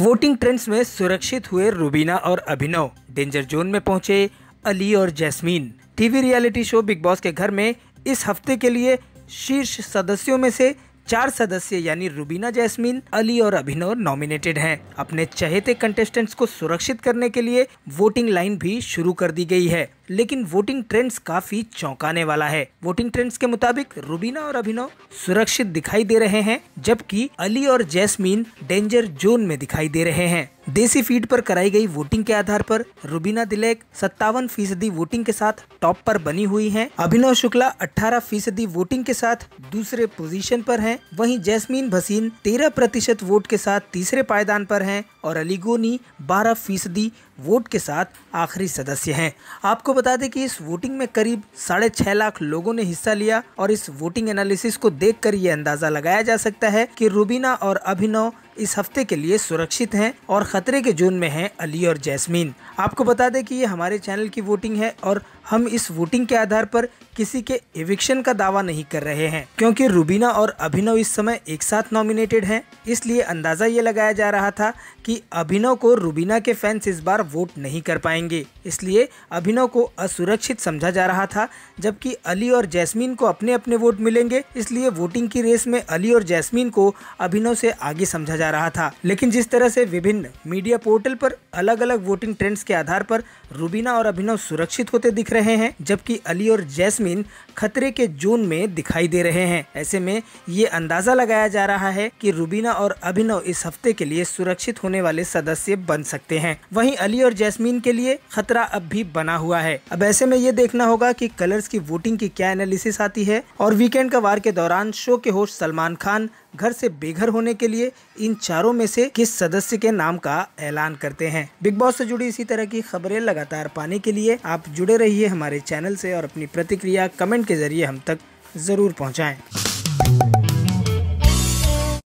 Voting trends में सुरक्षित हुए रुबीना और अभिनव डेंजर जोन में पहुंचे अली और Jasmine TV reality show Bigg Boss के घर में इस हफ्ते के लिए शीर्ष सदस्यों में से चार सदस्य यानी रूबीना जैस्मीन अली और अभिनव नॉमिनेटेड हैं अपने चहेते कंटेस्टेंट्स को सुरक्षित करने के लिए वोटिंग लाइन भी शुरू कर दी गई है लेकिन वोटिंग ट्रेंड्स काफी चौंकाने वाला है वोटिंग ट्रेंड्स के मुताबिक रूबीना और अभिनव सुरक्षित दिखाई दे रहे हैं जबकि अली और जैस्मीन डेंजर जोन में दिखाई दे रहे हैं देसी फीड पर कराई गई वोटिंग के आधार पर रुबीना दिलेक सत्तावन फीसदी वोटिंग के साथ टॉप पर बनी हुई हैं। अभिनव शुक्ला 18 फीसदी वोटिंग के साथ दूसरे पोजीशन पर हैं, वहीं जैस्मीन भसीन 13 प्रतिशत वोट के साथ तीसरे पायदान पर हैं और अली गोनी 12 फीसदी वोट के साथ आखिरी सदस्य हैं आपको बता दें कि इस वोटिंग में करीब साढ़े छह लाख लोगों ने हिस्सा लिया और इस वोटिंग एनालिसिस को देखकर ये अंदाजा लगाया जा सकता है कि रूबीना और अभिनव इस हफ्ते के लिए सुरक्षित हैं और खतरे के जोन में हैं अली और जैस्मीन आपको बता दें कि ये हमारे चैनल की वोटिंग है और हम इस वोटिंग के आधार पर किसी के एविक्शन का दावा नहीं कर रहे हैं क्योंकि रूबीना और अभिनव इस समय एक साथ नॉमिनेटेड हैं इसलिए अंदाज़ा ये लगाया जा रहा था कि अभिनव को रूबीना के फैंस इस बार वोट नहीं कर पाएंगे इसलिए अभिनव को असुरक्षित समझा जा रहा था जबकि अली और जैस्मीन को अपने अपने वोट मिलेंगे इसलिए वोटिंग की रेस में अली और जैस्मीन को अभिनव से आगे समझा जा रहा था लेकिन जिस तरह से विभिन्न मीडिया पोर्टल पर अलग अलग वोटिंग ट्रेंड्स के आधार पर रूबीना और अभिनव सुरक्षित होते दिख रहे रहे हैं जबकि अली और जैस्मिन खतरे के जोन में दिखाई दे रहे हैं ऐसे में ये अंदाजा लगाया जा रहा है कि रूबीना और अभिनव इस हफ्ते के लिए सुरक्षित होने वाले सदस्य बन सकते हैं वहीं अली और जैस्मीन के लिए खतरा अब भी बना हुआ है अब ऐसे में ये देखना होगा कि कलर्स की वोटिंग की क्या एनालिसिस आती है और वीकेंड का वार के दौरान शो के होस्ट सलमान खान घर से बेघर होने के लिए इन चारों में से किस सदस्य के नाम का ऐलान करते हैं बिग बॉस से जुड़ी इसी तरह की खबरें लगातार पाने के लिए आप जुड़े रहिए हमारे चैनल से और अपनी प्रतिक्रिया कमेंट के ज़रिए हम तक ज़रूर पहुँचाएँ